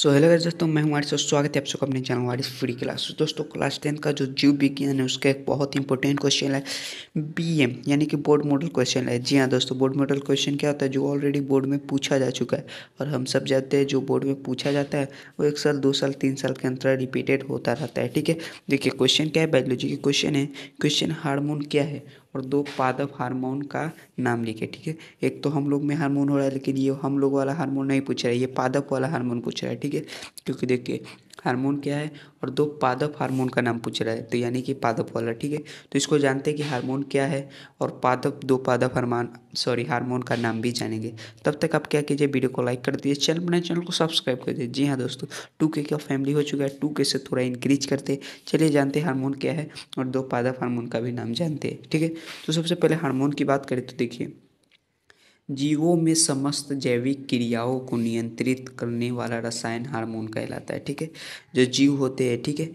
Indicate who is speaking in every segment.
Speaker 1: so hello guys दोस्तों मैं हूं से स्वागत है आप सबका अपने चैनल वारिस फ्री क्लास दोस्तों क्लास टेंथ का जो जीव विज्ञान है उसका एक बहुत इंपॉर्टेंट क्वेश्चन है बीएम यानी कि बोर्ड मॉडल क्वेश्चन है जी हाँ दोस्तों बोर्ड मॉडल क्वेश्चन क्या होता है जो ऑलरेडी बोर्ड में पूछा जा चुका है और हम सब जानते हैं जो बोर्ड में पूछा जाता है वो एक साल दो साल तीन साल के अंतर रिपीटेड होता रहता है ठीक है देखिए क्वेश्चन क्या है बायोलॉजी के क्वेश्चन है क्वेश्चन हारमोन क्या है और दो पादप हार्मोन का नाम लिखे ठीक है एक तो हम लोग में हार्मोन हो रहा है लेकिन ये हम लोग वाला हार्मोन नहीं पूछ रहा है ये पादप वाला हार्मोन पूछ रहा है ठीक है क्योंकि देखिए हार्मोन क्या है और दो पादप हार्मोन का नाम पूछ रहा है तो यानी कि पादप वाला ठीक है तो इसको जानते हैं कि हार्मोन क्या है और पादप दो पादप हार्मोन सॉरी हार्मोन का नाम भी जानेंगे तब तक आप क्या कीजिए वीडियो को लाइक कर दीजिए चैनल बनाए चैनल को सब्सक्राइब कर दीजिए जी हाँ दोस्तों टू के क्या फैमिली हो चुका है टू के से थोड़ा इंक्रीज करते चलिए जानते हैं हार्मोन क्या है और दो पादप हार्मोन का भी नाम जानते हैं ठीक है तो सबसे पहले हारमोन की बात करें तो देखिए जीवों में समस्त जैविक क्रियाओं को नियंत्रित करने वाला रसायन हार्मोन कहलाता है ठीक है जो जीव होते हैं ठीक है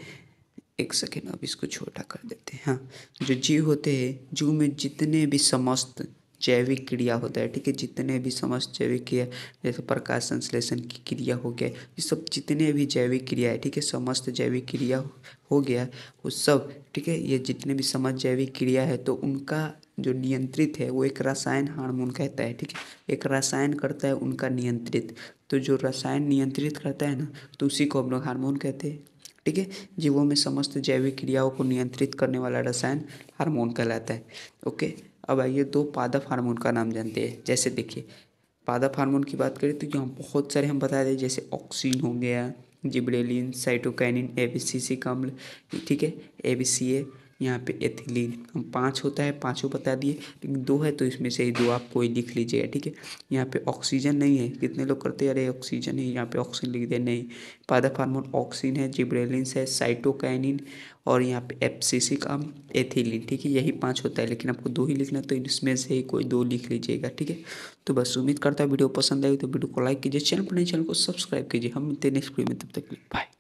Speaker 1: एक सेकेंड अब इसको छोटा कर देते हैं हाँ जो जीव होते हैं जीव में जितने भी समस्त जैविक क्रिया होता है ठीक है जितने भी समस्त जैविक क्रिया जैसे प्रकाश संश्लेषण की क्रिया हो गया ये सब जितने भी जैविक क्रिया है ठीक है समस्त जैविक क्रिया हो गया वो सब ठीक है ये जितने भी समस्त जैविक क्रिया है तो उनका जो नियंत्रित है वो एक रसायन हार्मोन कहता है ठीक है एक रसायन करता है उनका नियंत्रित तो जो रसायन नियंत्रित करता है ना तो उसी को हम लोग हार्मोन कहते हैं ठीक है जीवों में समस्त जैविक क्रियाओं को नियंत्रित करने वाला रसायन हार्मोन कहलाता है ओके अब आइए दो पादप हार्मोन का नाम जानते हैं जैसे देखिए पादप हार्मोन की बात करें तो यहाँ बहुत सारे हम बता दें जैसे ऑक्सीन हो गया gibberellin cytokinin abscisic का अम्ल ठीक है ए बी सी ए यहाँ पे एथिलीन हम पाँच होता है पाँचों बता दिए लेकिन दो है तो इसमें से ही दो आप कोई लिख लीजिएगा ठीक है यहाँ पे ऑक्सीजन नहीं है कितने लोग करते हैं अरे ऑक्सीजन है यहाँ पे ऑक्सीजन लिख दे नहीं पादप हार्मोन ऑक्सीन है जिब्रेलिन्स है साइटोकाइनिन और यहाँ पे एप्सिसिक अम एथिलीन ठीक है यही पाँच होता है लेकिन आपको दो ही लिखना तो इसमें से ही कोई दो लिख लीजिएगा ठीक है तो बस उम्मीद करता है वीडियो पसंद आएगी तो वीडियो को लाइक कीजिए चैनल पर नहीं चैनल को सब्सक्राइब कीजिए हम मिलते हैं नेक्स्ट वीडियो में तब तक बाय